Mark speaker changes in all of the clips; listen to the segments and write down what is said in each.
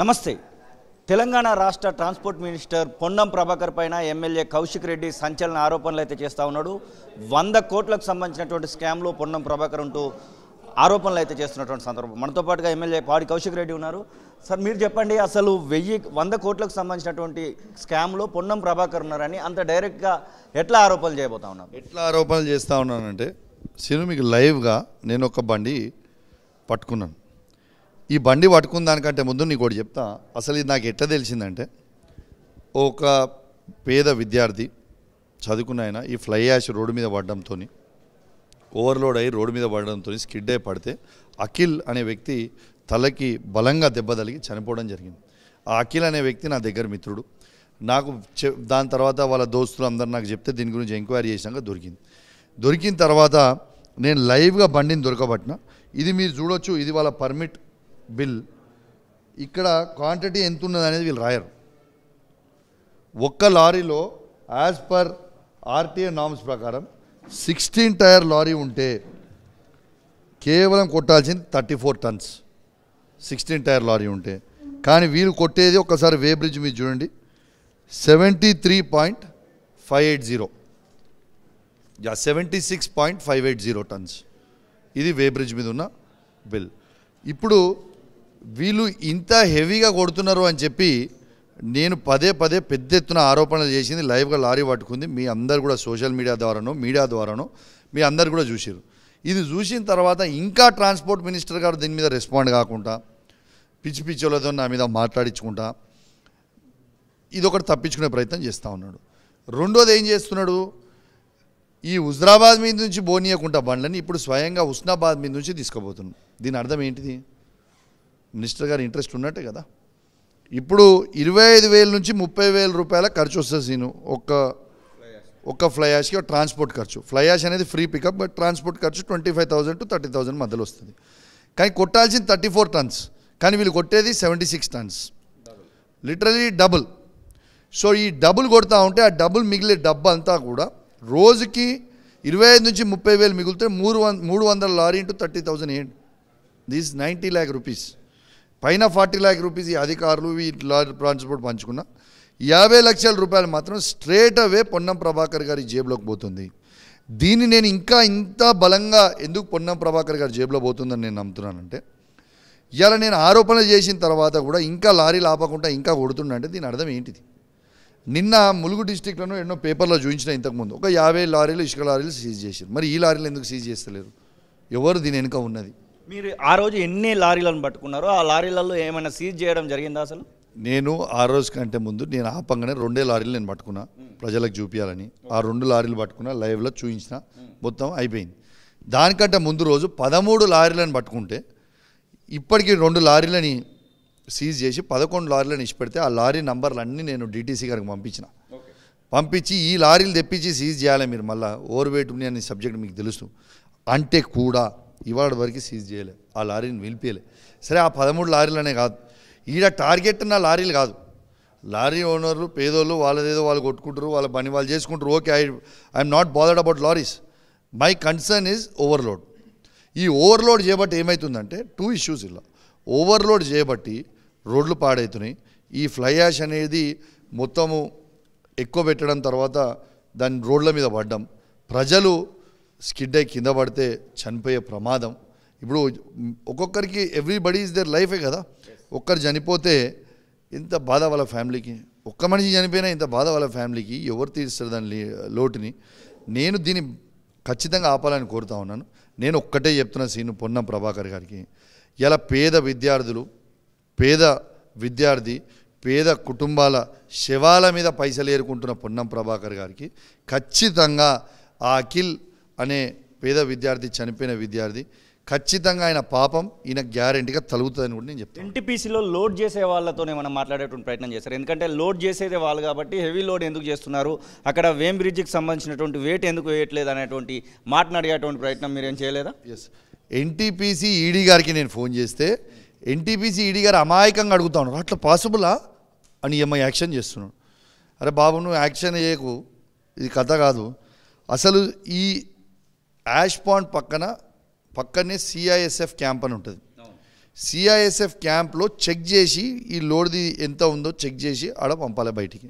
Speaker 1: నమస్తే తెలంగాణ రాష్ట్ర transport minister Ponnam Prabhakar పైన ఎమ్మెల్యే కౌశిక్ రెడ్డి సంచలన ఆరోపణలు అయితే చేస్తూ ఉన్నాడు వంద కోట్లకు సంబంధించినటువంటి స్కామ్లో పొన్నం ప్రభాకర్ ఉంటూ ఆరోపణలు అయితే చేస్తున్నటువంటి సందర్భం మనతో పాటుగా ఎమ్మెల్యే పాడి కౌశిక్ రెడ్డి ఉన్నారు సార్ మీరు చెప్పండి అసలు వెయ్యి వంద కోట్లకు సంబంధించినటువంటి స్కామ్లో పొన్నం ప్రభాకర్ ఉన్నారని అంత డైరెక్ట్గా ఎట్లా ఆరోపణలు చేయబోతా ఉన్నారు ఎట్లా ఆరోపణలు
Speaker 2: చేస్తూ ఉన్నానంటే సినిమాకి మీకు లైవ్గా నేను ఒక బండి పట్టుకున్నాను ఈ బండి పట్టుకున్న దానికంటే ముందు నీకు ఒకటి చెప్తా అసలు ఇది నాకు ఎట్లా తెలిసిందంటే ఒక పేద విద్యార్థి చదువుకున్న ఆయన ఈ ఫ్లై యాష్ రోడ్డు మీద పడడంతో ఓవర్లోడ్ అయ్యి రోడ్డు మీద పడడంతో స్కిడ్ అయి పడితే అఖిల్ అనే వ్యక్తి తలకి బలంగా దెబ్బ తలిగి చనిపోవడం జరిగింది ఆ అఖిల్ అనే వ్యక్తి నా దగ్గర మిత్రుడు నాకు దాని తర్వాత వాళ్ళ దోస్తులు అందరు నాకు చెప్తే దీని గురించి ఎంక్వైరీ చేసినాక దొరికింది దొరికిన తర్వాత నేను లైవ్గా బండిని దొరకబట్టిన ఇది మీరు చూడొచ్చు ఇది వాళ్ళ పర్మిట్ బిల్ ఇక్కడ క్వాంటిటీ ఎంత ఉన్నది అనేది వీళ్ళు రాయరు ఒక్క లారీలో యాజ్ పర్ ఆర్టీఏ నామ్స్ ప్రకారం సిక్స్టీన్ టైర్ లారీ ఉంటే కేవలం కొట్టాల్సింది thirty four tons sixteen tyre lorry ఉంటే కానీ వీళ్ళు కొట్టేది ఒకసారి వే బ్రిడ్జ్ మీద చూడండి seventy three point five eight zero యా seventy six point five eight zero tons ఇది వే బ్రిడ్జ్ మీద ఉన్న బిల్ ఇప్పుడు వీళ్ళు ఇంత హెవీగా కొడుతున్నారు అని చెప్పి నేను పదే పదే పెద్ద ఎత్తున ఆరోపణలు చేసింది లైవ్గా లారీ పట్టుకుంది మీ అందరు కూడా సోషల్ మీడియా ద్వారానో మీడియా ద్వారానో మీ అందరు కూడా చూసారు ఇది చూసిన తర్వాత ఇంకా ట్రాన్స్పోర్ట్ మినిస్టర్ గారు దీని మీద రెస్పాండ్ కాకుండా పిచ్చి పిచ్చోళ్ళతో నా మీద మాట్లాడించుకుంటా ఇది ఒకటి తప్పించుకునే ప్రయత్నం చేస్తూ ఉన్నాడు రెండోది ఏం చేస్తున్నాడు ఈ హుజరాబాద్ మీద నుంచి బోనియకుండా బండ్లని ఇప్పుడు స్వయంగా హుస్నాబాద్ మీద నుంచి తీసుకోబోతున్నాడు దీని అర్థం ఏంటిది మినిస్టర్ గారు ఇంట్రెస్ట్ ఉన్నట్టే కదా ఇప్పుడు ఇరవై ఐదు వేల నుంచి ముప్పై వేల రూపాయల ఖర్చు వస్తుంది సీను ఒక్క ఒక్క ఫ్లై యాష్కి ట్రాన్స్పోర్ట్ ఖర్చు ఫ్లై యాష్ అనేది ఫ్రీ పికప్ బట్ ట్రాన్స్పోర్ట్ ఖర్చు twenty five thousand to thirty thousand మధ్యలో వస్తుంది కానీ కొట్టాల్సింది థర్టీ ఫోర్ టన్స్ కానీ వీళ్ళు కొట్టేది seventy six tons literally double so ఈ డబుల్ కొడతా ఉంటే ఆ డబుల్ మిగిలే డబ్బు అంతా కూడా రోజుకి ఇరవై ఐదు నుంచి ముప్పై వేలు మిగులుతే మూడు వంద మూడు వందల లారీ ఇంటూ థర్టీ థౌజండ్ ఏంటి దీస్ నైంటీ ల్యాక్ రూపీస్ పైన ఫార్టీ ల్యాక్ రూపీస్ ఈ అధికారులు ఈ లారీ ట్రాన్స్పోర్ట్ పంచుకున్న యాభై లక్షల రూపాయలు మాత్రం స్ట్రేట్ అవే పొన్నం ప్రభాకర్ గారి జేబులోకి పోతుంది దీన్ని నేను ఇంకా ఇంత బలంగా ఎందుకు పొన్నం ప్రభాకర్ గారి జేబులో పోతుందని నేను నమ్ముతున్నానంటే ఇలా నేను ఆరోపణ చేసిన తర్వాత కూడా ఇంకా లారీలు ఆపకుండా ఇంకా కొడుతుండంటే దీని అర్థం ఏంటిది నిన్న ములుగు డిస్టిక్లను ఎన్నో పేపర్లో చూపించిన ఇంతకుముందు ఒక యాభై లారీలు ఇసుక లారీలు సీజ్ చేశారు మరి ఈ లారీలు ఎందుకు సీజ్ చేస్తలేరు ఎవరు దీని వెనుక ఉన్నది
Speaker 1: మీరు ఆ రోజు ఎన్ని లారీలను పట్టుకున్నారో ఆ లారీలలో ఏమైనా సీజ్ చేయడం జరిగిందా అసలు
Speaker 2: నేను ఆ రోజు కంటే ముందు నేను ఆపంగానే రెండే లారీలు నేను పట్టుకున్నా ప్రజలకు చూపించాలని ఆ రెండు లారీలు పట్టుకున్నా లైవ్లో చూపించిన మొత్తం అయిపోయింది దానికంటే ముందు రోజు పదమూడు లారీలను పట్టుకుంటే ఇప్పటికీ రెండు లారీలని సీజ్ చేసి పదకొండు లారీలను ఇచ్చిపెడితే ఆ లారీ నంబర్లు అన్నీ నేను డీటీసీ గారికి పంపించిన పంపించి ఈ లారీలు తెప్పించి సీజ్ చేయాలి మీరు మళ్ళీ ఓవర్ వెయిట్ అని సబ్జెక్ట్ మీకు తెలుసు అంటే కూడా ఇవాడు వరకు సీజ్ చేయలే ఆ లారీని నిలిపియలే సరే ఆ పదమూడు లారీలనే కాదు ఈడ టార్గెట్ ఉన్న లారీలు కాదు లారీ ఓనర్లు పేదోళ్ళు వాళ్ళదేదో వాళ్ళు కొట్టుకుంటారు వాళ్ళ పని వాళ్ళు చేసుకుంటారు okay I I'm not bothered about lorries my concern is overload ఈ ఓవర్లోడ్ చేయబట్టి ఏమవుతుందంటే టూ ఇష్యూస్ ఇలా ఓవర్లోడ్ చేయబట్టి రోడ్లు పాడవుతున్నాయి ఈ ఫ్లై యాష్ అనేది మొత్తము ఎక్కువ పెట్టడం తర్వాత దాని రోడ్ల మీద పడ్డం ప్రజలు స్కిడ్ అయి కింద పడితే చనిపోయే ప్రమాదం ఇప్పుడు ఒక్కొక్కరికి ఎవ్రీబడీ ఇస్ దేర్ లైఫే కదా ఒక్కరు చనిపోతే ఇంత బాధ వాళ్ళ ఫ్యామిలీకి ఒక్క మనిషి చనిపోయినా ఇంత బాధ వాళ్ళ ఫ్యామిలీకి ఎవరు తీరుస్తారు దాని లోటుని నేను దీన్ని ఖచ్చితంగా ఆపాలని కోరుతా ఉన్నాను నేను ఒక్కటే చెప్తున్నా సీను పొన్నం ప్రభాకర్ గారికి ఇలా పేద విద్యార్థులు పేద విద్యార్థి పేద కుటుంబాల శవాల మీద పైసలు ఏరుకుంటున్న పొన్నం ప్రభాకర్ గారికి ఖచ్చితంగా ఆ అఖిల్ అనే పేద విద్యార్థి చనిపోయిన విద్యార్థి ఖచ్చితంగా ఆయన పాపం ఈయన గ్యారెంటీగా తలుగుతుందని కూడా నేను చెప్తాను
Speaker 1: ఎన్టీపీసీలో లోడ్ చేసే వాళ్ళతోనే మనం మాట్లాడేటువంటి ప్రయత్నం చేశారు ఎందుకంటే లోడ్ చేసేదే వాళ్ళు కాబట్టి హెవీ లోడ్ ఎందుకు చేస్తున్నారు అక్కడ వేమ్ బ్రిడ్జికి సంబంధించినటువంటి వెయిట్ ఎందుకు వేయట్లేదు అనేటువంటి మాట్లాడేటువంటి ప్రయత్నం మీరేం చేయలేదా ఎస్
Speaker 2: ఎన్టీపీసీ ఈడీ గారికి నేను ఫోన్ చేస్తే ఎన్టీపీసీ ఈడీ గారు అమాయకంగా అడుగుతా ఉన్నారు అట్లా పాసిబులా అని ఏమో యాక్షన్ చేస్తున్నాడు అరే బాబు నువ్వు యాక్షన్ చేయకు ఇది కథ కాదు అసలు ఈ యాష్ పాండ్ పక్కన పక్కనే సిఐఎస్ఎఫ్ క్యాంప్ అని ఉంటుంది సిఐఎస్ఎఫ్ క్యాంప్లో చెక్ చేసి ఈ లోడ్ది ఎంత ఉందో చెక్ చేసి ఆడ పంపాలి బయటికి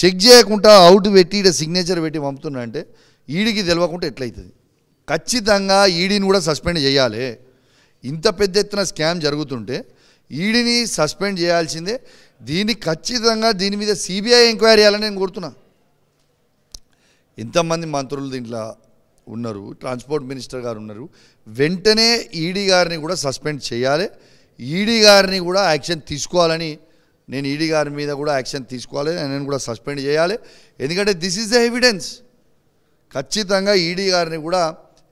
Speaker 2: చెక్ చేయకుండా అవుట్ పెట్టి ఈడ సిగ్నేచర్ పెట్టి పంపుతున్నా అంటే ఈడికి తెలియకుండా ఎట్లయితుంది ఖచ్చితంగా ఈడీని కూడా సస్పెండ్ చేయాలి ఇంత పెద్ద ఎత్తున స్కామ్ జరుగుతుంటే ఈడీని సస్పెండ్ చేయాల్సిందే దీన్ని ఖచ్చితంగా దీని మీద సిబిఐ ఎంక్వైరీ చేయాలని నేను కోరుతున్నా ఎంతమంది మంత్రులు దీంట్లో ఉన్నారు ట్రాన్స్పోర్ట్ మినిస్టర్ గారు ఉన్నారు వెంటనే ఈడీ e గారిని కూడా సస్పెండ్ చేయాలి ఈడీ e గారిని కూడా యాక్షన్ తీసుకోవాలని నేను ఈడీ e గారి మీద కూడా యాక్షన్ తీసుకోవాలి నేను కూడా సస్పెండ్ చేయాలి ఎందుకంటే దిస్ ఈజ్ ద ఎవిడెన్స్ ఖచ్చితంగా ఈడీ గారిని కూడా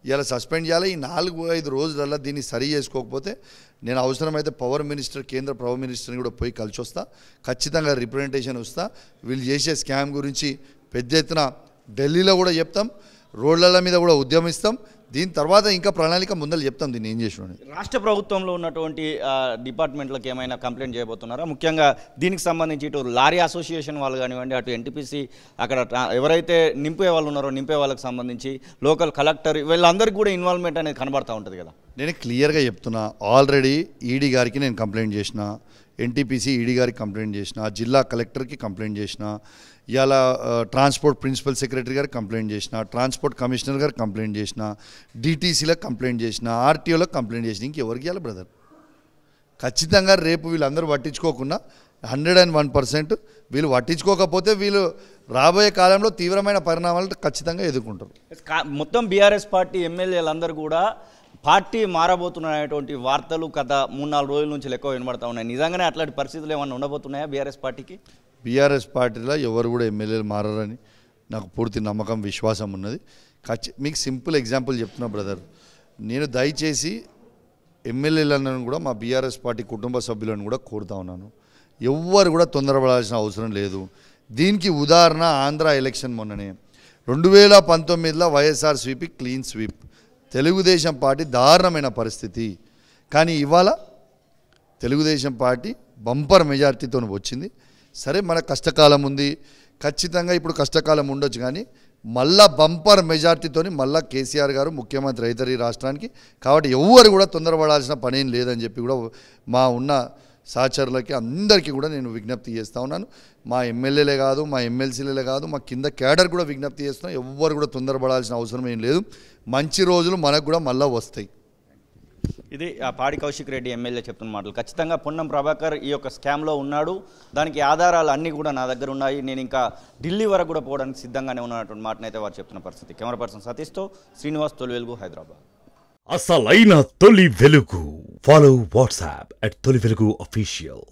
Speaker 2: ఇలా సస్పెండ్ చేయాలి ఈ నాలుగు ఐదు రోజులలో దీన్ని సరి చేసుకోకపోతే నేను అవసరమైతే పవర్ మినిస్టర్ కేంద్ర పవర్ మినిస్టర్ని కూడా పోయి కలిసి వస్తా ఖచ్చితంగా రిప్రజెంటేషన్ వస్తా వీళ్ళు చేసే స్కామ్ గురించి పెద్ద ఎత్తున ఢిల్లీలో కూడా చెప్తాం రోడ్ల మీద కూడా ఉద్యమిస్తాం దీని తర్వాత ఇంకా ప్రణాళిక ముందలు చెప్తాం దీన్ని ఏం చేసిన
Speaker 1: రాష్ట్ర ప్రభుత్వంలో ఉన్నటువంటి డిపార్ట్మెంట్లకు ఏమైనా కంప్లైంట్ చేయబోతున్నారా ముఖ్యంగా దీనికి సంబంధించి ఇటు లారీ అసోసియేషన్ వాళ్ళు కానివ్వండి అటు ఎన్టీపీసీ అక్కడ ఎవరైతే నింపే వాళ్ళు ఉన్నారో నింపే వాళ్ళకి సంబంధించి లోకల్ కలెక్టర్ వీళ్ళందరికీ కూడా ఇన్వాల్వ్మెంట్ అనేది కనబడతా ఉంటుంది కదా
Speaker 2: నేను క్లియర్గా చెప్తున్నా ఆల్రెడీ ఈడీ గారికి నేను కంప్లైంట్ చేసిన ఎన్టీపీసీ ఈడీ e గారికి కంప్లైంట్ చేసిన జిల్లా కలెక్టర్కి కంప్లైంట్ చేసిన ఇలా ట్రాన్స్పోర్ట్ ప్రిన్సిపల్ సెక్రటరీ గారు కంప్లైంట్ చేసిన ట్రాన్స్పోర్ట్ కమిషనర్ గారు కంప్లైంట్ చేసిన డీటీసీలకు కంప్లైంట్ చేసిన ఆర్టీఓలకు కంప్లైంట్ చేసిన ఇంకెవరికి ఇవ్వాలి బ్రదర్ ఖచ్చితంగా రేపు వీళ్ళందరూ పట్టించుకోకుండా హండ్రెడ్ అండ్ వన్ పర్సెంట్ వీళ్ళు పట్టించుకోకపోతే వీళ్ళు రాబోయే కాలంలో తీవ్రమైన పరిణామాలు ఖచ్చితంగా ఎదుర్కొంటారు
Speaker 1: మొత్తం బీఆర్ఎస్ పార్టీ ఎమ్మెల్యేలందరూ కూడా పార్టీ మారబోతున్నటువంటి వార్తలు గత మూడు నాలుగు రోజుల నుంచి లెక్క వినబడతా ఉన్నాయి నిజంగానే అట్లాంటి పరిస్థితులు ఏమైనా ఉండబోతున్నాయా బీఆర్ఎస్ పార్టీకి
Speaker 2: బీఆర్ఎస్ పార్టీలో ఎవరు కూడా ఎమ్మెల్యేలు మారని నాకు పూర్తి నమ్మకం విశ్వాసం ఉన్నది ఖచ్చి మీకు సింపుల్ ఎగ్జాంపుల్ చెప్తున్నా బ్రదర్ నేను దయచేసి ఎమ్మెల్యేలను కూడా మా బీఆర్ఎస్ పార్టీ కుటుంబ సభ్యులను కూడా కోరుతా ఉన్నాను ఎవ్వరు కూడా తొందరపడాల్సిన అవసరం లేదు దీనికి ఉదాహరణ ఆంధ్ర ఎలక్షన్ మొన్ననే రెండు వేల పంతొమ్మిదిలో YSR sweep clean sweep Telugu Desam party దారుణమైన పరిస్థితి కానీ ఇవాళ తెలుగుదేశం పార్టీ బంపర్ మెజార్టీతో వచ్చింది సరే మన కష్టకాలం ఉంది ఖచ్చితంగా ఇప్పుడు కష్టకాలం ఉండొచ్చు కానీ మళ్ళా బంపర్ మెజార్టీతోని మళ్ళా కేసీఆర్ గారు ముఖ్యమంత్రి అవుతారు ఈ రాష్ట్రానికి కాబట్టి ఎవరు కూడా తొందరపడాల్సిన పనేం లేదని చెప్పి కూడా మా ఉన్న సహచరులకి అందరికీ కూడా నేను విజ్ఞప్తి చేస్తూ ఉన్నాను మా ఎమ్మెల్యేలే కాదు మా ఎమ్మెల్సీలే కాదు మా కింద కేడర్ కూడా విజ్ఞప్తి చేస్తున్నాం ఎవ్వరు కూడా తొందరపడాల్సిన అవసరం ఏం లేదు మంచి రోజులు మనకు కూడా మళ్ళీ వస్తాయి
Speaker 1: ఇది పాడి కౌశిక్ రెడ్డి ఎమ్మెల్యే చెప్తున్న మాటలు ఖచ్చితంగా పొన్నం ప్రభాకర్ ఈ యొక్క స్కామ్లో ఉన్నాడు దానికి ఆధారాలు అన్నీ కూడా నా దగ్గర ఉన్నాయి నేను ఇంకా ఢిల్లీ వరకు కూడా పోవడానికి సిద్ధంగానే ఉన్నటువంటి మాటనైతే వారు చెప్తున్న పరిస్థితి కెమెరా పర్సన్ సతీష్తో శ్రీనివాస్ వెలుగు హైదరాబాద్
Speaker 2: అసలైన తొలి వెలుగు ఫాలో వాట్సాప్ అట్ తొలి వెలుగు అఫీషియల్